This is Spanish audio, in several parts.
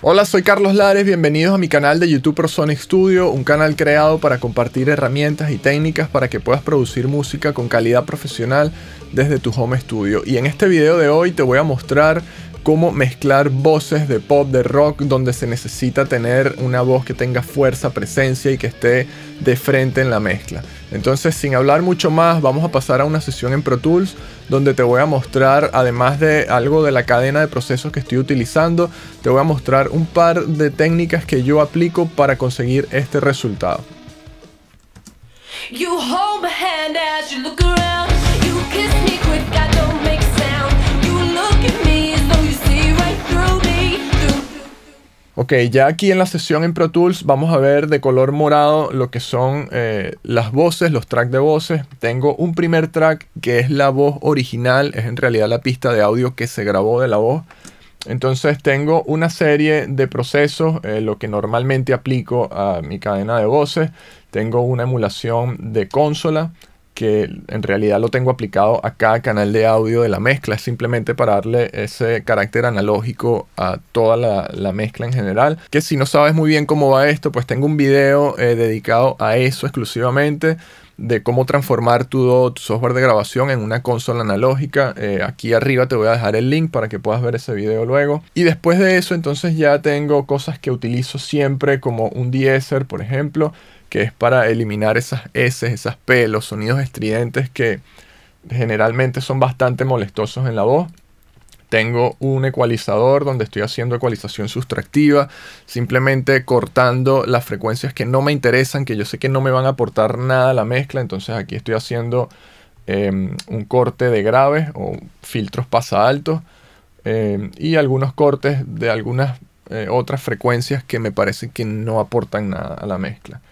Hola, soy Carlos Lares, bienvenidos a mi canal de YouTube ProSonic Studio, un canal creado para compartir herramientas y técnicas para que puedas producir música con calidad profesional desde tu home studio. Y en este video de hoy te voy a mostrar cómo mezclar voces de pop, de rock, donde se necesita tener una voz que tenga fuerza, presencia y que esté de frente en la mezcla. Entonces, sin hablar mucho más, vamos a pasar a una sesión en Pro Tools donde te voy a mostrar, además de algo de la cadena de procesos que estoy utilizando, te voy a mostrar un par de técnicas que yo aplico para conseguir este resultado. Ok, ya aquí en la sesión en Pro Tools vamos a ver de color morado lo que son eh, las voces, los tracks de voces. Tengo un primer track que es la voz original, es en realidad la pista de audio que se grabó de la voz. Entonces tengo una serie de procesos, eh, lo que normalmente aplico a mi cadena de voces. Tengo una emulación de consola, que en realidad lo tengo aplicado a cada canal de audio de la mezcla, simplemente para darle ese carácter analógico a toda la, mezcla en general. Que si no sabes muy bien cómo va esto, pues tengo un video eh, dedicado a eso exclusivamente de cómo transformar tu, software de grabación en una consola analógica. Eh, aquí arriba te voy a dejar el link para que puedas ver ese video luego. Y después de eso, entonces ya tengo cosas que utilizo siempre como un Deezer, por ejemplo que es para eliminar esas S, esas P, los sonidos estridentes que generalmente son bastante molestosos en la voz. Tengo un ecualizador donde estoy haciendo ecualización sustractiva, simplemente cortando las frecuencias que no me interesan, que yo sé que no me van a aportar nada a la mezcla, entonces aquí estoy haciendo em, un corte de graves o filtros pasa altos em, y algunos cortes de algunas eh, otras frecuencias que me parece que no aportan nada a la mezcla.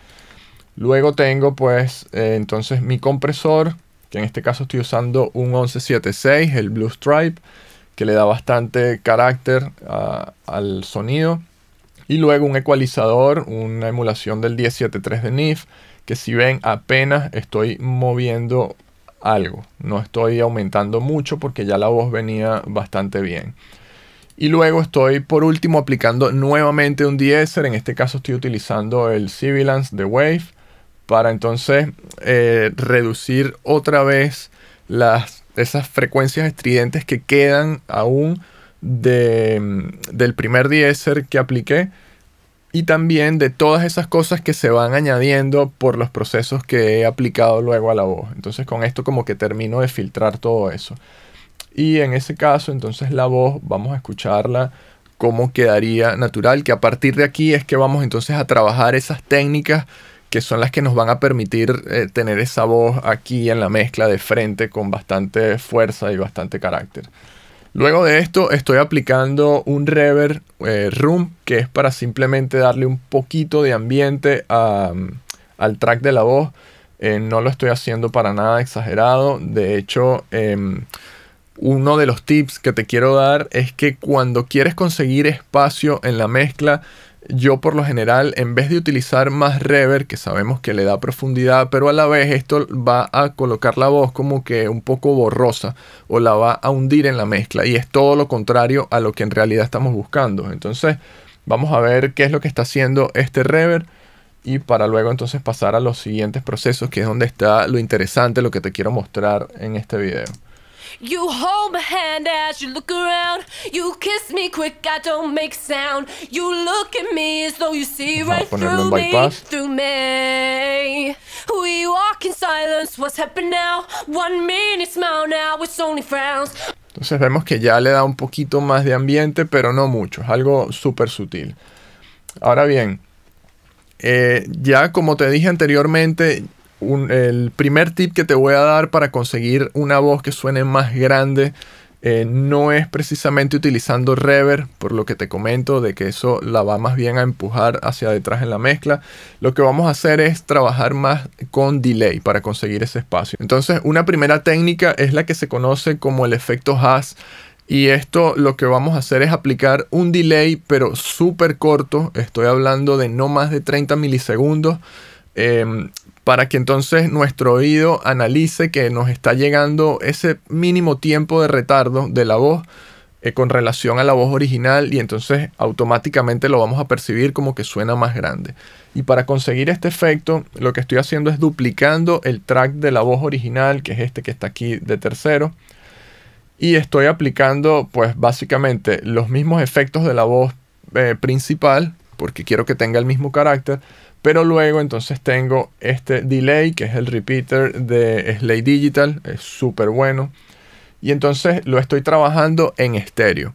Luego tengo pues eh, entonces mi compresor, que en este caso estoy usando un 1176, el Blue Stripe, que le da bastante carácter ah, al sonido. Y luego un ecualizador, una emulación del 1073 de NIF, que si ven apenas estoy moviendo algo. No estoy aumentando mucho porque ya la voz venía bastante bien. Y luego estoy por último aplicando nuevamente un de-esser, En este caso estoy utilizando el Sibilance de Wave para entonces eh, reducir otra vez las, esas frecuencias estridentes que quedan aún de, del primer diéser que apliqué y también de todas esas cosas que se van añadiendo por los procesos que he aplicado luego a la voz. Entonces con esto como que termino de filtrar todo eso. Y en ese caso entonces la voz vamos a escucharla como quedaría natural, que a partir de aquí es que vamos entonces a trabajar esas técnicas que son las que nos van a permitir eh, tener esa voz aquí en la mezcla de frente con bastante fuerza y bastante carácter. Luego de esto estoy aplicando un reverb eh, room que es para simplemente darle un poquito de ambiente al track de la voz. Eh, no lo estoy haciendo para nada exagerado. De hecho, em, uno de los tips que te quiero dar es que cuando quieres conseguir espacio en la mezcla, yo por lo general, en vez de utilizar más reverb, que sabemos que le da profundidad, pero a la vez esto va a colocar la voz como que un poco borrosa o la va a hundir en la mezcla. Y es todo lo contrario a lo que en realidad estamos buscando. Entonces, vamos a ver qué es lo que está haciendo este reverb y para luego entonces pasar a los siguientes procesos, que es donde está lo interesante, lo que te quiero mostrar en este video. You hold my hand as you look around. You kiss me quick, I don't make sound. You look at me as though you see Vamos right through me, through me. We walk in silence, what's happened now? One minute smile now, it's only frowns. Entonces vemos que ya le da un poquito más de ambiente, pero no mucho, es algo súper sutil. Ahora bien, eh, ya como te dije anteriormente, el primer tip que te voy a dar para conseguir una voz que suene más grande eh, no es precisamente utilizando reverb, por lo que te comento de que eso la va más bien a empujar hacia detrás en la mezcla. Lo que vamos a hacer es trabajar más con delay para conseguir ese espacio. Entonces, una primera técnica es la que se conoce como el efecto has. Y esto lo que vamos a hacer es aplicar un delay, pero súper corto. Estoy hablando de no más de 30 milisegundos. Em, para que entonces nuestro oído analice que nos está llegando ese mínimo tiempo de retardo de la voz eh, con relación a la voz original y entonces automáticamente lo vamos a percibir como que suena más grande. Y para conseguir este efecto, lo que estoy haciendo es duplicando el track de la voz original, que es este que está aquí de tercero, y estoy aplicando pues básicamente los mismos efectos de la voz eh, principal porque quiero que tenga el mismo carácter pero luego entonces tengo este delay, que es el repeater de Slay Digital, es súper bueno. Y entonces lo estoy trabajando en estéreo.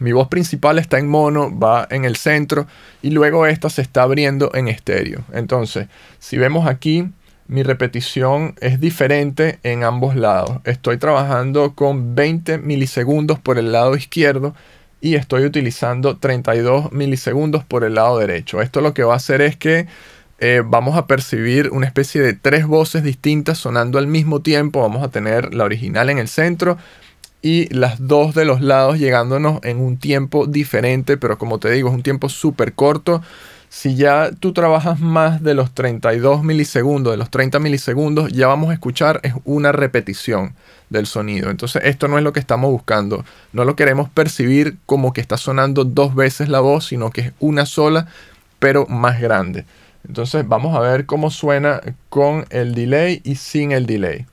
Mi voz principal está en mono, va en el centro y luego esta se está abriendo en estéreo. Entonces, si vemos aquí, mi repetición es diferente en ambos lados. Estoy trabajando con 20 milisegundos por el lado izquierdo y estoy utilizando 32 milisegundos por el lado derecho. Esto lo que va a hacer es que eh, vamos a percibir una especie de tres voces distintas sonando al mismo tiempo. Vamos a tener la original en el centro, y las dos de los lados llegándonos en un tiempo diferente, pero como te digo, es un tiempo súper corto. Si ya tú trabajas más de los 32 milisegundos, de los 30 milisegundos, ya vamos a escuchar es una repetición del sonido. Entonces esto no es lo que estamos buscando. No lo queremos percibir como que está sonando dos veces la voz, sino que es una sola, pero más grande. Entonces vamos a ver cómo suena con el delay y sin el delay.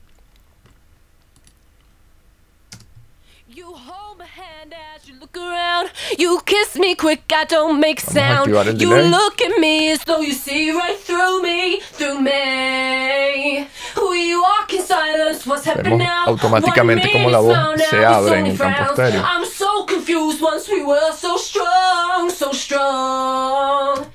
look around. You kiss me quick, I don't make oh sound. You look at me as though you see right through me, through me. We walk in silence, what's happening now? automáticamente como la voz se abre en el campo estéreo. I'm so confused once we were so strong, so strong.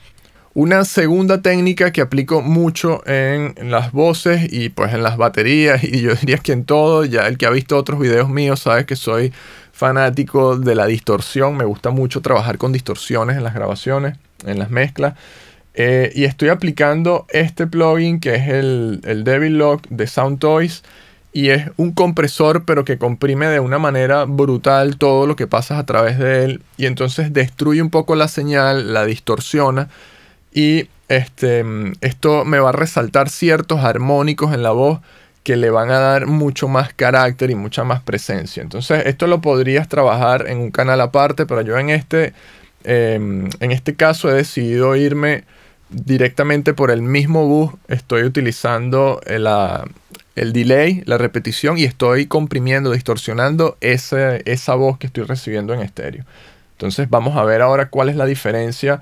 Una segunda técnica que aplico mucho en, las voces y pues en las baterías y yo diría que en todo, ya el que ha visto otros videos míos sabe que soy fanático de la distorsión, me gusta mucho trabajar con distorsiones en las grabaciones, en las mezclas. Eh, y estoy aplicando este plugin que es el, el Devil Lock de Sound Toys y es un compresor pero que comprime de una manera brutal todo lo que pasas a través de él y entonces destruye un poco la señal, la distorsiona y este, esto me va a resaltar ciertos armónicos en la voz que le van a dar mucho más carácter y mucha más presencia. Entonces, esto lo podrías trabajar en un canal aparte, pero yo en este, em, en este caso he decidido irme directamente por el mismo bus. Estoy utilizando el ah, delay, la repetición, y estoy comprimiendo, distorsionando esa voz que estoy recibiendo en estéreo. Entonces, vamos a ver ahora cuál es la diferencia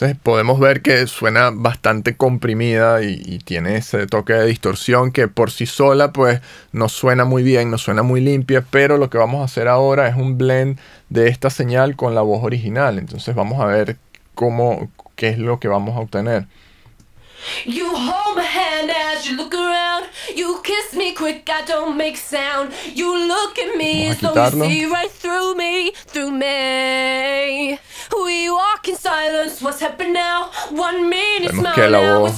Entonces podemos ver que suena bastante comprimida y, tiene ese toque de distorsión que por sí sola pues no suena muy bien, no suena muy limpia, pero lo que vamos a hacer ahora es un blend de esta señal con la voz original. Entonces vamos a ver cómo, qué es lo que vamos a obtener. You Vemos que la voz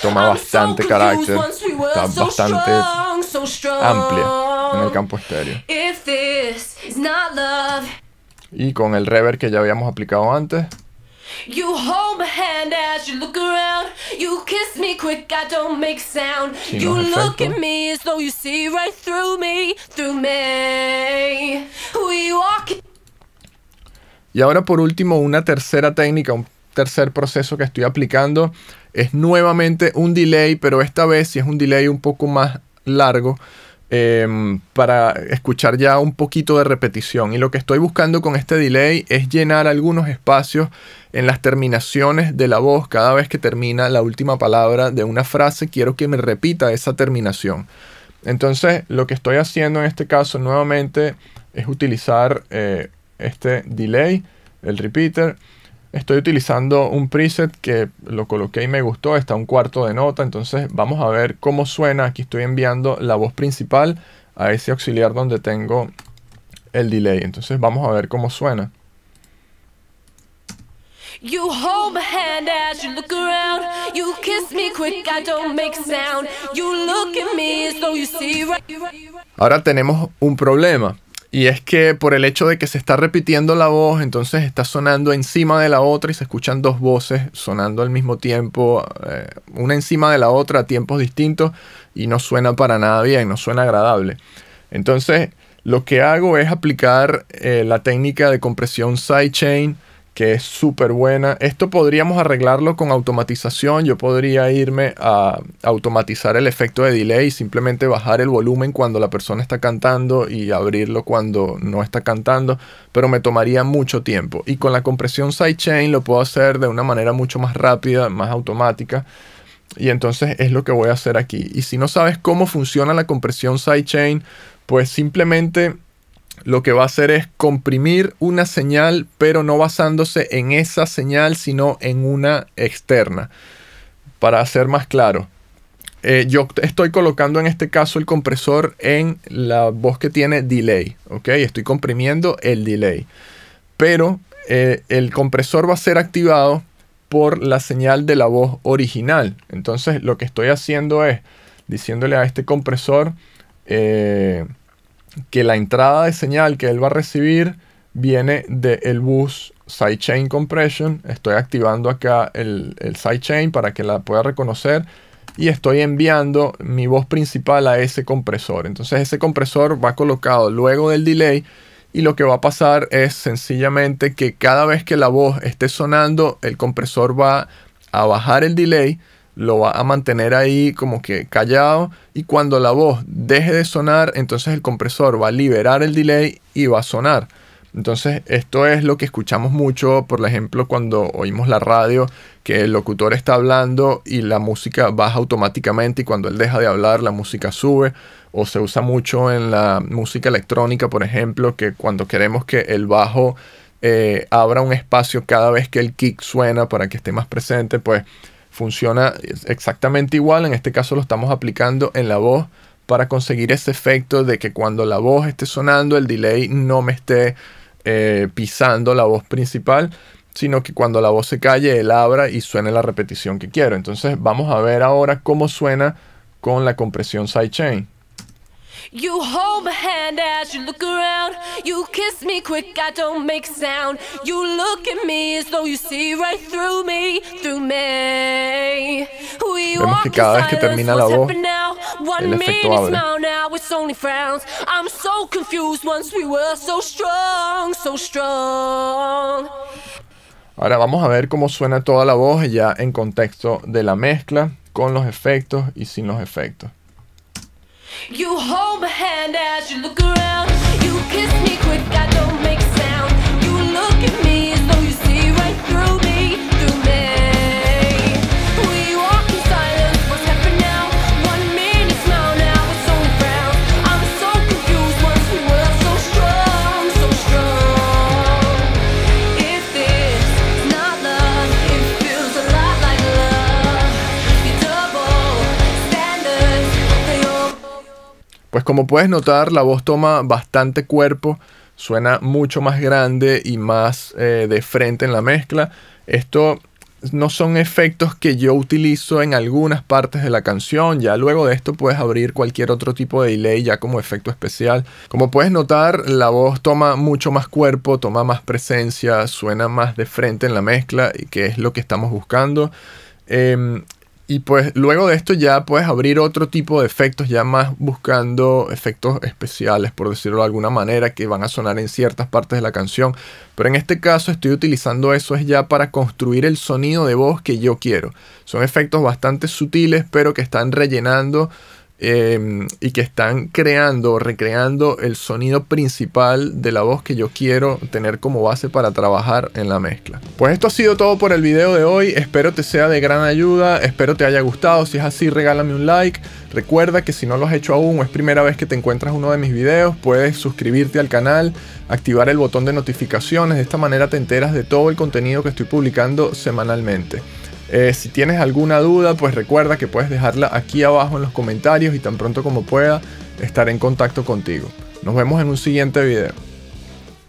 toma bastante carácter, está bastante amplia en el campo estéreo. Y con el reverb que ya habíamos aplicado antes. Y ahora por último, una tercera técnica, un tercer proceso que estoy aplicando es nuevamente un delay, pero esta vez si es un delay un poco más largo. Em, para escuchar ya un poquito de repetición. Y lo que estoy buscando con este delay es llenar algunos espacios en las terminaciones de la voz. Cada vez que termina la última palabra de una frase, quiero que me repita esa terminación. Entonces, lo que estoy haciendo en este caso nuevamente es utilizar eh, este delay, el repeater. Estoy utilizando un preset que lo coloqué y me gustó, está un cuarto de nota, entonces vamos a ver cómo suena. Aquí estoy enviando la voz principal a ese auxiliar donde tengo el delay, entonces vamos a ver cómo suena. Ahora tenemos un problema. Y es que por el hecho de que se está repitiendo la voz, entonces está sonando encima de la otra y se escuchan dos voces sonando al mismo tiempo, eh, una encima de la otra a tiempos distintos y no suena para nada bien, no suena agradable. Entonces lo que hago es aplicar eh, la técnica de compresión sidechain que es súper buena. Esto podríamos arreglarlo con automatización. Yo podría irme a automatizar el efecto de delay, simplemente bajar el volumen cuando la persona está cantando y abrirlo cuando no está cantando, pero me tomaría mucho tiempo. Y con la compresión sidechain lo puedo hacer de una manera mucho más rápida, más automática. Y entonces es lo que voy a hacer aquí. Y si no sabes cómo funciona la compresión sidechain, pues simplemente lo que va a hacer es comprimir una señal, pero no basándose en esa señal, sino en una externa. Para ser más claro, eh, yo estoy colocando en este caso el compresor en la voz que tiene delay, ¿ok? Estoy comprimiendo el delay, pero eh, el compresor va a ser activado por la señal de la voz original. Entonces lo que estoy haciendo es diciéndole a este compresor... Eh, que la entrada de señal que él va a recibir viene del bus sidechain compression. Estoy activando acá el, el sidechain para que la pueda reconocer. Y estoy enviando mi voz principal a ese compresor. Entonces ese compresor va colocado luego del delay. Y lo que va a pasar es sencillamente que cada vez que la voz esté sonando, el compresor va a bajar el delay lo va a mantener ahí como que callado y cuando la voz deje de sonar, entonces el compresor va a liberar el delay y va a sonar. Entonces, esto es lo que escuchamos mucho, por ejemplo, cuando oímos la radio, que el locutor está hablando y la música baja automáticamente y cuando él deja de hablar la música sube. O se usa mucho en la música electrónica, por ejemplo, que cuando queremos que el bajo eh, abra un espacio cada vez que el kick suena para que esté más presente, pues funciona exactamente igual. En este caso lo estamos aplicando en la voz para conseguir ese efecto de que cuando la voz esté sonando el delay no me esté eh, pisando la voz principal, sino que cuando la voz se calle él abra y suene la repetición que quiero. Entonces vamos a ver ahora cómo suena con la compresión sidechain. You hold my hand as you look around. You kiss me quick, I don't make sound. You look at me as though you see right through me, through me. We Vemos que cada now? que termina la voz, el efecto frowns. I'm so confused once we were so strong, so strong. Ahora vamos a ver cómo suena toda la voz ya en contexto de la mezcla, con los efectos y sin los efectos. You hold my hand as you look around. You kiss me. Pues como puedes notar, la voz toma bastante cuerpo, suena mucho más grande y más eh, de frente en la mezcla. Esto no son efectos que yo utilizo en algunas partes de la canción. Ya luego de esto puedes abrir cualquier otro tipo de delay ya como efecto especial. Como puedes notar, la voz toma mucho más cuerpo, toma más presencia, suena más de frente en la mezcla, y que es lo que estamos buscando. Em, y pues luego de esto ya puedes abrir otro tipo de efectos, ya más buscando efectos especiales, por decirlo de alguna manera, que van a sonar en ciertas partes de la canción. Pero en este caso estoy utilizando eso es ya para construir el sonido de voz que yo quiero. Son efectos bastante sutiles, pero que están rellenando Em, y que están creando, o recreando el sonido principal de la voz que yo quiero tener como base para trabajar en la mezcla. Pues esto ha sido todo por el video de hoy, espero te sea de gran ayuda, espero te haya gustado, si es así regálame un like, recuerda que si no lo has hecho aún o es primera vez que te encuentras uno de mis videos, puedes suscribirte al canal, activar el botón de notificaciones, de esta manera te enteras de todo el contenido que estoy publicando semanalmente. Eh, si tienes alguna duda, pues recuerda que puedes dejarla aquí abajo en los comentarios y tan pronto como pueda estar en contacto contigo. Nos vemos en un siguiente video.